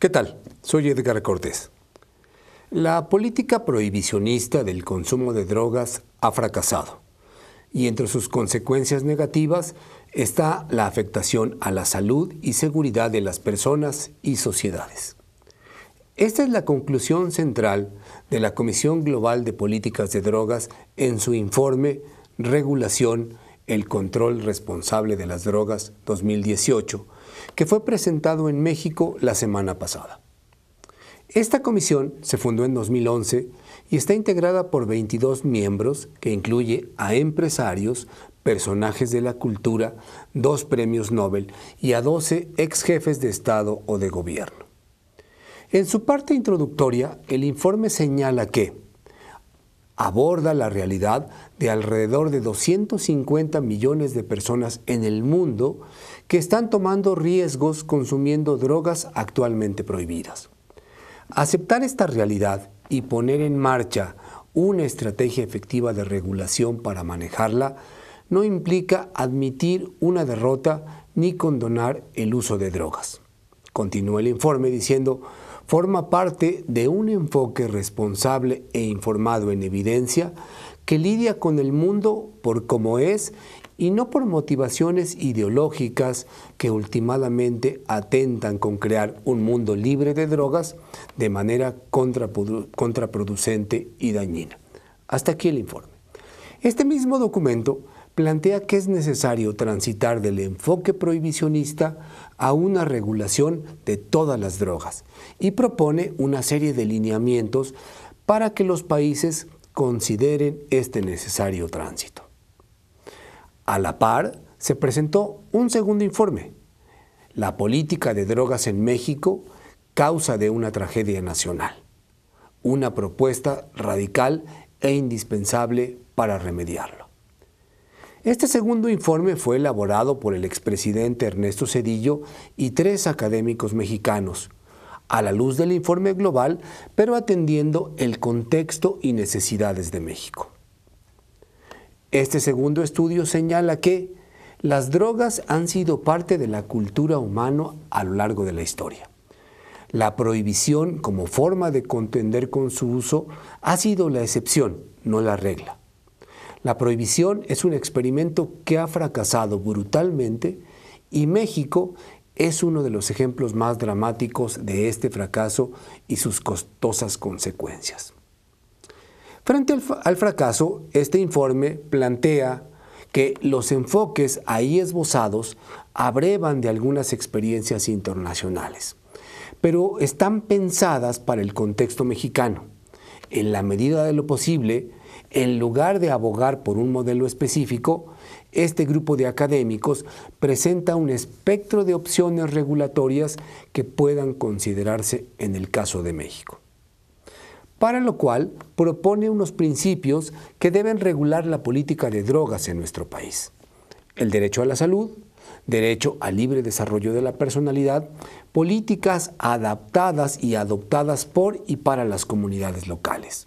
¿Qué tal? Soy Edgar Cortés. La política prohibicionista del consumo de drogas ha fracasado y entre sus consecuencias negativas está la afectación a la salud y seguridad de las personas y sociedades. Esta es la conclusión central de la Comisión Global de Políticas de Drogas en su informe Regulación, el control responsable de las drogas 2018, que fue presentado en México la semana pasada. Esta comisión se fundó en 2011 y está integrada por 22 miembros que incluye a empresarios, personajes de la cultura, dos premios Nobel y a 12 ex jefes de Estado o de gobierno. En su parte introductoria, el informe señala que aborda la realidad de alrededor de 250 millones de personas en el mundo que están tomando riesgos consumiendo drogas actualmente prohibidas Aceptar esta realidad y poner en marcha una estrategia efectiva de regulación para manejarla no implica admitir una derrota ni condonar el uso de drogas. Continúa el informe diciendo, forma parte de un enfoque responsable e informado en evidencia que lidia con el mundo por como es y no por motivaciones ideológicas que ultimadamente atentan con crear un mundo libre de drogas de manera contraproducente y dañina. Hasta aquí el informe. Este mismo documento plantea que es necesario transitar del enfoque prohibicionista a una regulación de todas las drogas y propone una serie de lineamientos para que los países consideren este necesario tránsito. A la par, se presentó un segundo informe, La política de drogas en México, causa de una tragedia nacional, una propuesta radical e indispensable para remediarlo. Este segundo informe fue elaborado por el expresidente Ernesto Cedillo y tres académicos mexicanos, a la luz del informe global, pero atendiendo el contexto y necesidades de México. Este segundo estudio señala que las drogas han sido parte de la cultura humana a lo largo de la historia. La prohibición como forma de contender con su uso ha sido la excepción, no la regla. La prohibición es un experimento que ha fracasado brutalmente y México es uno de los ejemplos más dramáticos de este fracaso y sus costosas consecuencias. Frente al, fracaso, este informe plantea que los enfoques ahí esbozados abrevan de algunas experiencias internacionales, pero están pensadas para el contexto mexicano. En la medida de lo posible, en lugar de abogar por un modelo específico, este grupo de académicos presenta un espectro de opciones regulatorias que puedan considerarse en el caso de México para lo cual propone unos principios que deben regular la política de drogas en nuestro país. El derecho a la salud, derecho al libre desarrollo de la personalidad, políticas adaptadas y adoptadas por y para las comunidades locales,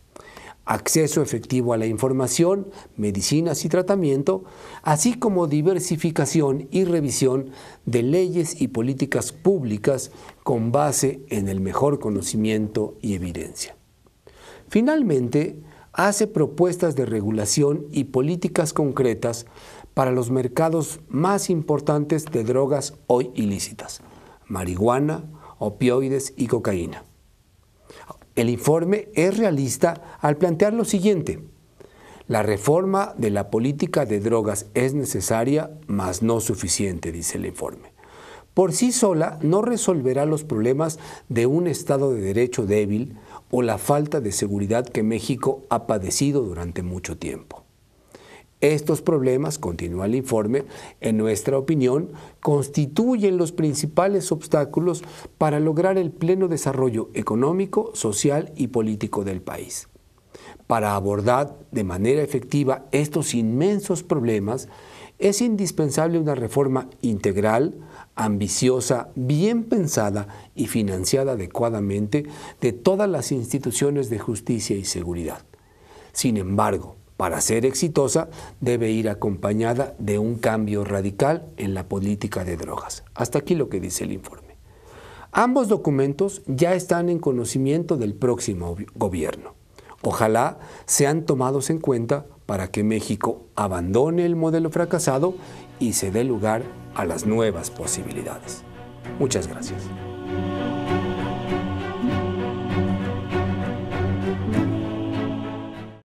acceso efectivo a la información, medicinas y tratamiento, así como diversificación y revisión de leyes y políticas públicas con base en el mejor conocimiento y evidencia. Finalmente, hace propuestas de regulación y políticas concretas para los mercados más importantes de drogas hoy ilícitas, marihuana, opioides y cocaína. El informe es realista al plantear lo siguiente. La reforma de la política de drogas es necesaria, mas no suficiente, dice el informe por sí sola no resolverá los problemas de un Estado de Derecho débil o la falta de seguridad que México ha padecido durante mucho tiempo. Estos problemas, continúa el informe, en nuestra opinión, constituyen los principales obstáculos para lograr el pleno desarrollo económico, social y político del país para abordar de manera efectiva estos inmensos problemas, es indispensable una reforma integral, ambiciosa, bien pensada y financiada adecuadamente de todas las instituciones de justicia y seguridad. Sin embargo, para ser exitosa debe ir acompañada de un cambio radical en la política de drogas. Hasta aquí lo que dice el informe. Ambos documentos ya están en conocimiento del próximo gobierno. Ojalá sean tomados en cuenta para que México abandone el modelo fracasado y se dé lugar a las nuevas posibilidades. Muchas gracias.